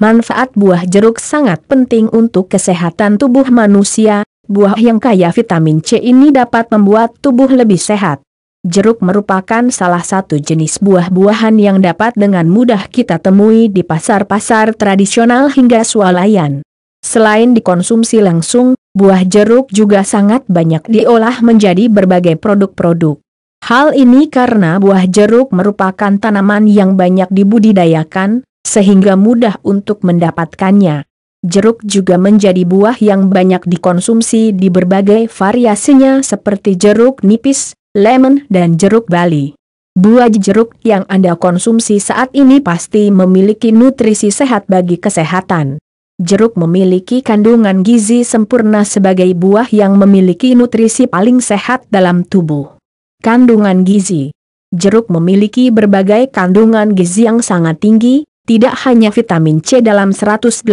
Manfaat buah jeruk sangat penting untuk kesehatan tubuh manusia, buah yang kaya vitamin C ini dapat membuat tubuh lebih sehat. Jeruk merupakan salah satu jenis buah-buahan yang dapat dengan mudah kita temui di pasar-pasar tradisional hingga swalayan. Selain dikonsumsi langsung, buah jeruk juga sangat banyak diolah menjadi berbagai produk-produk. Hal ini karena buah jeruk merupakan tanaman yang banyak dibudidayakan, sehingga mudah untuk mendapatkannya. Jeruk juga menjadi buah yang banyak dikonsumsi di berbagai variasinya seperti jeruk nipis, lemon dan jeruk bali. Buah jeruk yang Anda konsumsi saat ini pasti memiliki nutrisi sehat bagi kesehatan. Jeruk memiliki kandungan gizi sempurna sebagai buah yang memiliki nutrisi paling sehat dalam tubuh. Kandungan gizi Jeruk memiliki berbagai kandungan gizi yang sangat tinggi, tidak hanya vitamin C dalam 180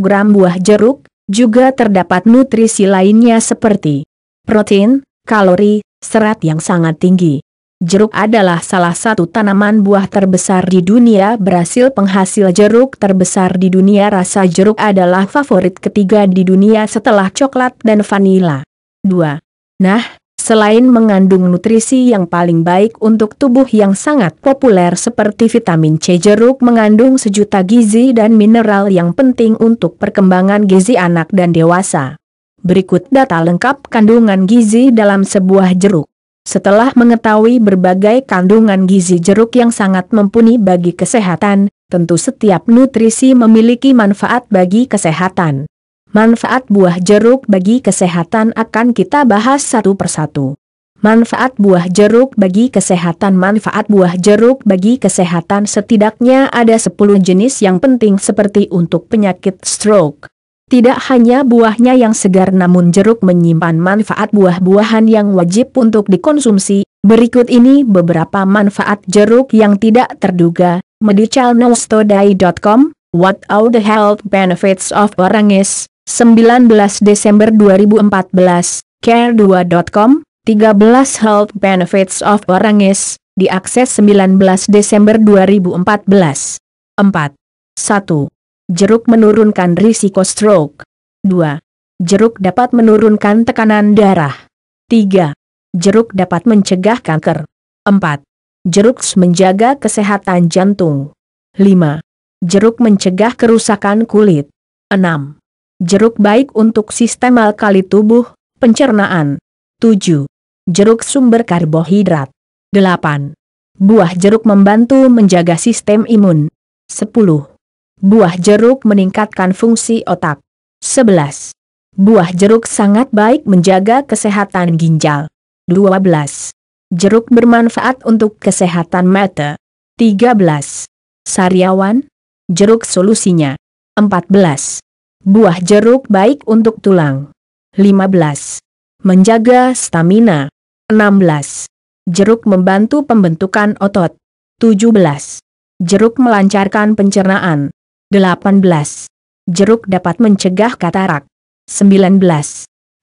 gram buah jeruk, juga terdapat nutrisi lainnya seperti protein, kalori, serat yang sangat tinggi. Jeruk adalah salah satu tanaman buah terbesar di dunia berhasil penghasil jeruk terbesar di dunia rasa jeruk adalah favorit ketiga di dunia setelah coklat dan vanila. 2. Nah, Selain mengandung nutrisi yang paling baik untuk tubuh yang sangat populer seperti vitamin C jeruk mengandung sejuta gizi dan mineral yang penting untuk perkembangan gizi anak dan dewasa. Berikut data lengkap kandungan gizi dalam sebuah jeruk. Setelah mengetahui berbagai kandungan gizi jeruk yang sangat mumpuni bagi kesehatan, tentu setiap nutrisi memiliki manfaat bagi kesehatan. Manfaat buah jeruk bagi kesehatan akan kita bahas satu persatu. Manfaat buah jeruk bagi kesehatan Manfaat buah jeruk bagi kesehatan setidaknya ada 10 jenis yang penting seperti untuk penyakit stroke. Tidak hanya buahnya yang segar namun jeruk menyimpan manfaat buah-buahan yang wajib untuk dikonsumsi. Berikut ini beberapa manfaat jeruk yang tidak terduga. medicalnostoday.com What are the health benefits of orangis? 19 Desember 2014, care2.com, 13 health benefits of oranges, diakses 19 Desember 2014. 4. 1. Jeruk menurunkan risiko stroke. 2. Jeruk dapat menurunkan tekanan darah. 3. Jeruk dapat mencegah kanker. 4. Jeruk menjaga kesehatan jantung. 5. Jeruk mencegah kerusakan kulit. 6. Jeruk baik untuk sistem alkali tubuh, pencernaan. 7. Jeruk sumber karbohidrat. 8. Buah jeruk membantu menjaga sistem imun. 10. Buah jeruk meningkatkan fungsi otak. 11. Buah jeruk sangat baik menjaga kesehatan ginjal. 12. Jeruk bermanfaat untuk kesehatan mata. 13. Sariawan, Jeruk solusinya. 14. Buah jeruk baik untuk tulang. 15. Menjaga stamina. 16. Jeruk membantu pembentukan otot. 17. Jeruk melancarkan pencernaan. 18. Jeruk dapat mencegah katarak. 19.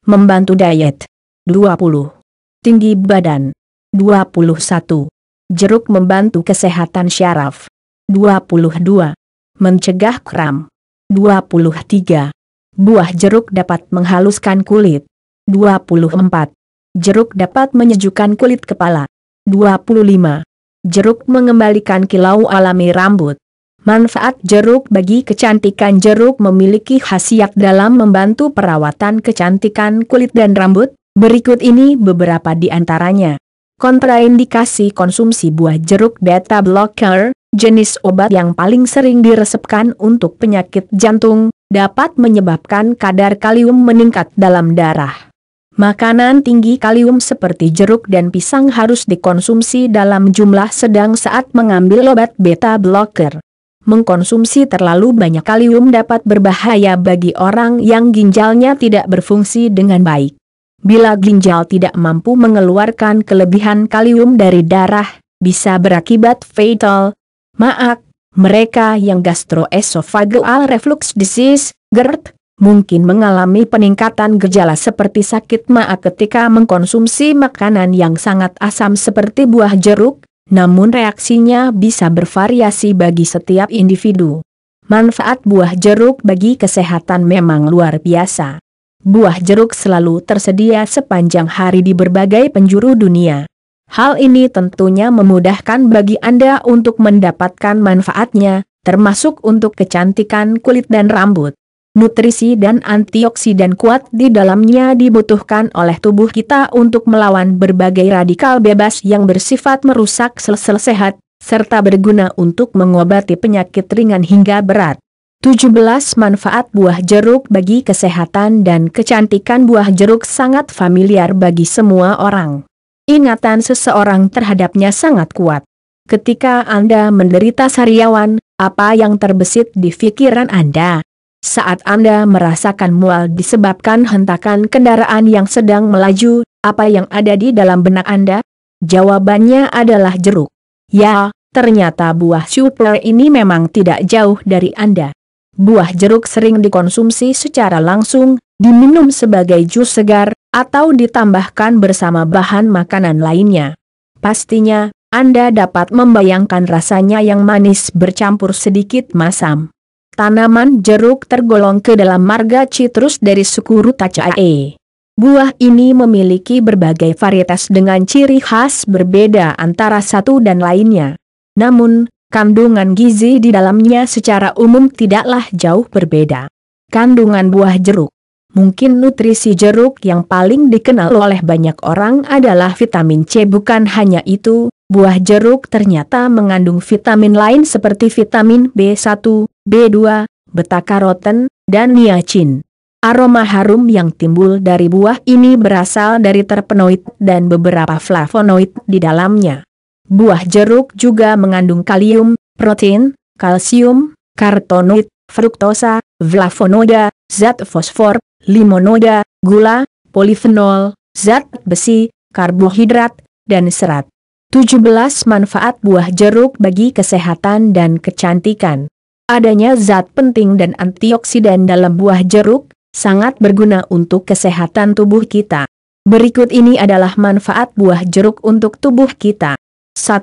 Membantu diet. 20. Tinggi badan. 21. Jeruk membantu kesehatan syaraf. 22. Mencegah kram. 23. Buah jeruk dapat menghaluskan kulit. 24. Jeruk dapat menyejukkan kulit kepala. 25. Jeruk mengembalikan kilau alami rambut. Manfaat jeruk bagi kecantikan jeruk memiliki khasiat dalam membantu perawatan kecantikan kulit dan rambut, berikut ini beberapa di antaranya. Kontraindikasi konsumsi buah jeruk beta blocker, jenis obat yang paling sering diresepkan untuk penyakit jantung, dapat menyebabkan kadar kalium meningkat dalam darah. Makanan tinggi kalium seperti jeruk dan pisang harus dikonsumsi dalam jumlah sedang saat mengambil obat beta blocker. Mengkonsumsi terlalu banyak kalium dapat berbahaya bagi orang yang ginjalnya tidak berfungsi dengan baik. Bila ginjal tidak mampu mengeluarkan kelebihan kalium dari darah, bisa berakibat fatal, Maak, mereka yang gastroesophageal reflux disease, GERD, mungkin mengalami peningkatan gejala seperti sakit maag ketika mengkonsumsi makanan yang sangat asam seperti buah jeruk, namun reaksinya bisa bervariasi bagi setiap individu. Manfaat buah jeruk bagi kesehatan memang luar biasa. Buah jeruk selalu tersedia sepanjang hari di berbagai penjuru dunia. Hal ini tentunya memudahkan bagi Anda untuk mendapatkan manfaatnya, termasuk untuk kecantikan kulit dan rambut. Nutrisi dan antioksidan kuat di dalamnya dibutuhkan oleh tubuh kita untuk melawan berbagai radikal bebas yang bersifat merusak sel-sel sehat, serta berguna untuk mengobati penyakit ringan hingga berat. 17 Manfaat buah jeruk bagi kesehatan dan kecantikan buah jeruk sangat familiar bagi semua orang ingatan seseorang terhadapnya sangat kuat. Ketika Anda menderita sariawan, apa yang terbesit di pikiran Anda? Saat Anda merasakan mual disebabkan hentakan kendaraan yang sedang melaju, apa yang ada di dalam benak Anda? Jawabannya adalah jeruk. Ya, ternyata buah super ini memang tidak jauh dari Anda. Buah jeruk sering dikonsumsi secara langsung, diminum sebagai jus segar, atau ditambahkan bersama bahan makanan lainnya. Pastinya, Anda dapat membayangkan rasanya yang manis bercampur sedikit masam. Tanaman jeruk tergolong ke dalam marga citrus dari suku Rutaceae. Buah ini memiliki berbagai varietas dengan ciri khas berbeda antara satu dan lainnya. Namun, kandungan gizi di dalamnya secara umum tidaklah jauh berbeda. Kandungan buah jeruk Mungkin nutrisi jeruk yang paling dikenal oleh banyak orang adalah vitamin C bukan hanya itu, buah jeruk ternyata mengandung vitamin lain seperti vitamin B1, B2, beta-karoten, dan niacin. Aroma harum yang timbul dari buah ini berasal dari terpenoid dan beberapa flavonoid di dalamnya. Buah jeruk juga mengandung kalium, protein, kalsium, kartonoid, fruktosa, flavonoida, zat fosfor, limonoida, gula, polifenol, zat besi, karbohidrat, dan serat. 17 manfaat buah jeruk bagi kesehatan dan kecantikan. Adanya zat penting dan antioksidan dalam buah jeruk sangat berguna untuk kesehatan tubuh kita. Berikut ini adalah manfaat buah jeruk untuk tubuh kita. 1.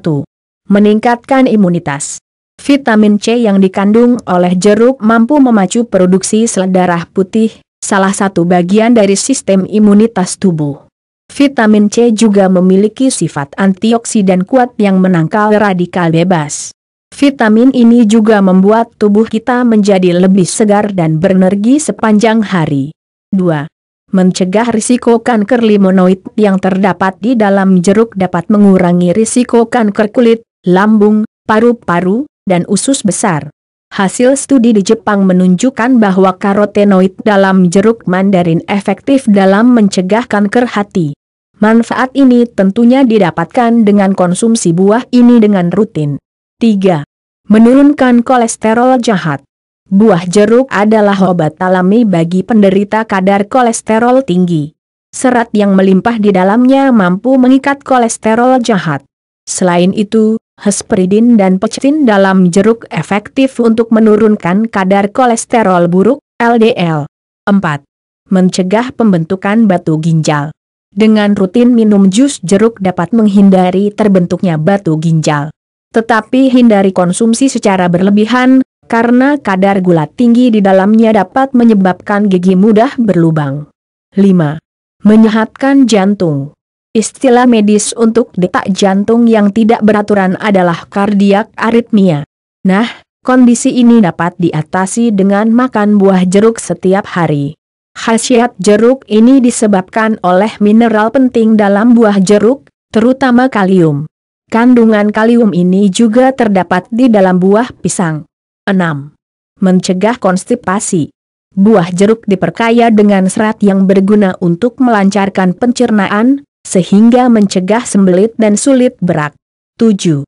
Meningkatkan imunitas. Vitamin C yang dikandung oleh jeruk mampu memacu produksi sel darah putih, salah satu bagian dari sistem imunitas tubuh. Vitamin C juga memiliki sifat antioksidan kuat yang menangkal radikal bebas. Vitamin ini juga membuat tubuh kita menjadi lebih segar dan berenergi sepanjang hari. 2. Mencegah risiko kanker limonoid yang terdapat di dalam jeruk dapat mengurangi risiko kanker kulit, lambung, paru-paru, dan usus besar. Hasil studi di Jepang menunjukkan bahwa karotenoid dalam jeruk mandarin efektif dalam mencegah kanker hati. Manfaat ini tentunya didapatkan dengan konsumsi buah ini dengan rutin. 3. Menurunkan kolesterol jahat. Buah jeruk adalah obat alami bagi penderita kadar kolesterol tinggi. Serat yang melimpah di dalamnya mampu mengikat kolesterol jahat. Selain itu, hesperidin dan pectin dalam jeruk efektif untuk menurunkan kadar kolesterol buruk, LDL. 4. Mencegah pembentukan batu ginjal. Dengan rutin minum jus jeruk dapat menghindari terbentuknya batu ginjal. Tetapi hindari konsumsi secara berlebihan, karena kadar gula tinggi di dalamnya dapat menyebabkan gigi mudah berlubang. 5. Menyehatkan jantung Istilah medis untuk detak jantung yang tidak beraturan adalah kardiak aritmia. Nah, kondisi ini dapat diatasi dengan makan buah jeruk setiap hari. Khasiat jeruk ini disebabkan oleh mineral penting dalam buah jeruk, terutama kalium. Kandungan kalium ini juga terdapat di dalam buah pisang. 6. Mencegah konstipasi. Buah jeruk diperkaya dengan serat yang berguna untuk melancarkan pencernaan, sehingga mencegah sembelit dan sulit berak. 7.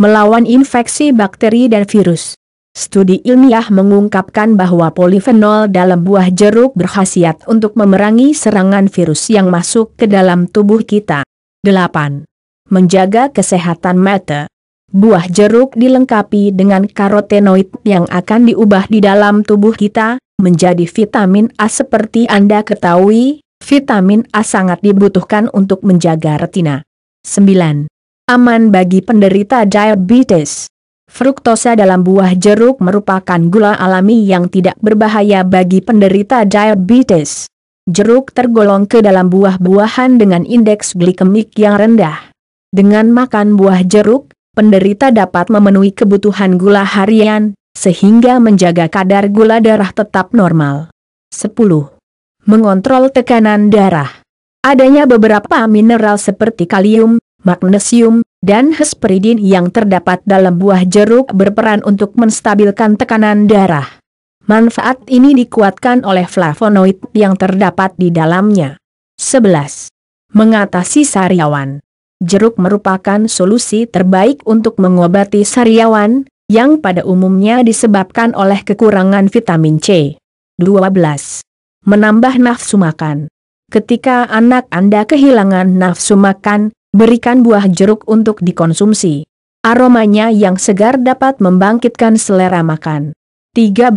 Melawan infeksi bakteri dan virus. Studi ilmiah mengungkapkan bahwa polifenol dalam buah jeruk berkhasiat untuk memerangi serangan virus yang masuk ke dalam tubuh kita. 8. Menjaga kesehatan mata. Buah jeruk dilengkapi dengan karotenoid yang akan diubah di dalam tubuh kita menjadi vitamin A seperti Anda ketahui, Vitamin A sangat dibutuhkan untuk menjaga retina. 9. Aman bagi penderita diabetes. Fruktosa dalam buah jeruk merupakan gula alami yang tidak berbahaya bagi penderita diabetes. Jeruk tergolong ke dalam buah-buahan dengan indeks glikemik yang rendah. Dengan makan buah jeruk, penderita dapat memenuhi kebutuhan gula harian, sehingga menjaga kadar gula darah tetap normal. 10 mengontrol tekanan darah. Adanya beberapa mineral seperti kalium, magnesium, dan hesperidin yang terdapat dalam buah jeruk berperan untuk menstabilkan tekanan darah. Manfaat ini dikuatkan oleh flavonoid yang terdapat di dalamnya. 11. Mengatasi sariawan. Jeruk merupakan solusi terbaik untuk mengobati sariawan, yang pada umumnya disebabkan oleh kekurangan vitamin C. 12 menambah nafsu makan. Ketika anak Anda kehilangan nafsu makan, berikan buah jeruk untuk dikonsumsi. Aromanya yang segar dapat membangkitkan selera makan. 13.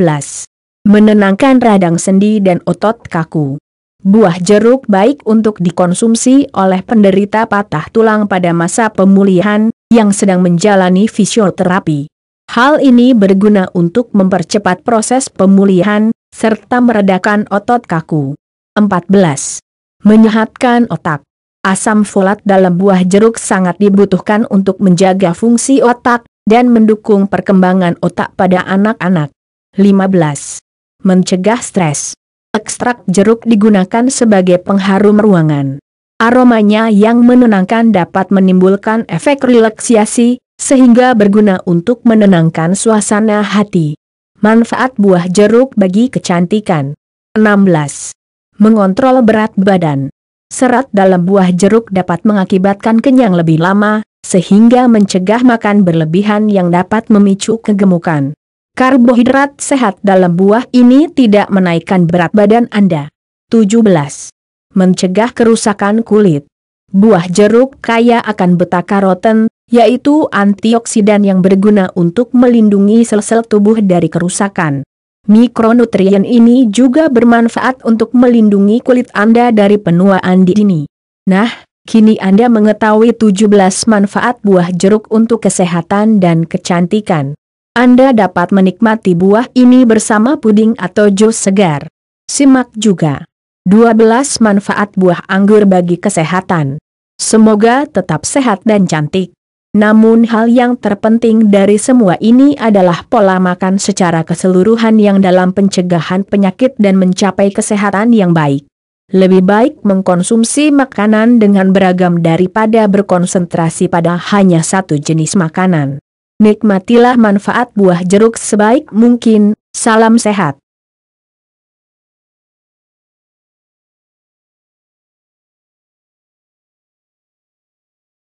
Menenangkan radang sendi dan otot kaku. Buah jeruk baik untuk dikonsumsi oleh penderita patah tulang pada masa pemulihan, yang sedang menjalani fisioterapi. Hal ini berguna untuk mempercepat proses pemulihan, serta meredakan otot kaku. 14. Menyehatkan otak. Asam folat dalam buah jeruk sangat dibutuhkan untuk menjaga fungsi otak dan mendukung perkembangan otak pada anak-anak. 15. Mencegah stres. Ekstrak jeruk digunakan sebagai pengharum ruangan. Aromanya yang menenangkan dapat menimbulkan efek relaksasi, sehingga berguna untuk menenangkan suasana hati. Manfaat buah jeruk bagi kecantikan. 16. Mengontrol berat badan. Serat dalam buah jeruk dapat mengakibatkan kenyang lebih lama, sehingga mencegah makan berlebihan yang dapat memicu kegemukan. Karbohidrat sehat dalam buah ini tidak menaikkan berat badan Anda. 17. Mencegah kerusakan kulit. Buah jeruk kaya akan beta karoten, yaitu antioksidan yang berguna untuk melindungi sel-sel tubuh dari kerusakan. Mikronutrien ini juga bermanfaat untuk melindungi kulit Anda dari penuaan dini. Nah, kini Anda mengetahui 17 manfaat buah jeruk untuk kesehatan dan kecantikan. Anda dapat menikmati buah ini bersama puding atau jus segar. Simak juga 12 manfaat buah anggur bagi kesehatan. Semoga tetap sehat dan cantik. Namun hal yang terpenting dari semua ini adalah pola makan secara keseluruhan yang dalam pencegahan penyakit dan mencapai kesehatan yang baik. Lebih baik mengkonsumsi makanan dengan beragam daripada berkonsentrasi pada hanya satu jenis makanan. Nikmatilah manfaat buah jeruk sebaik mungkin. Salam sehat.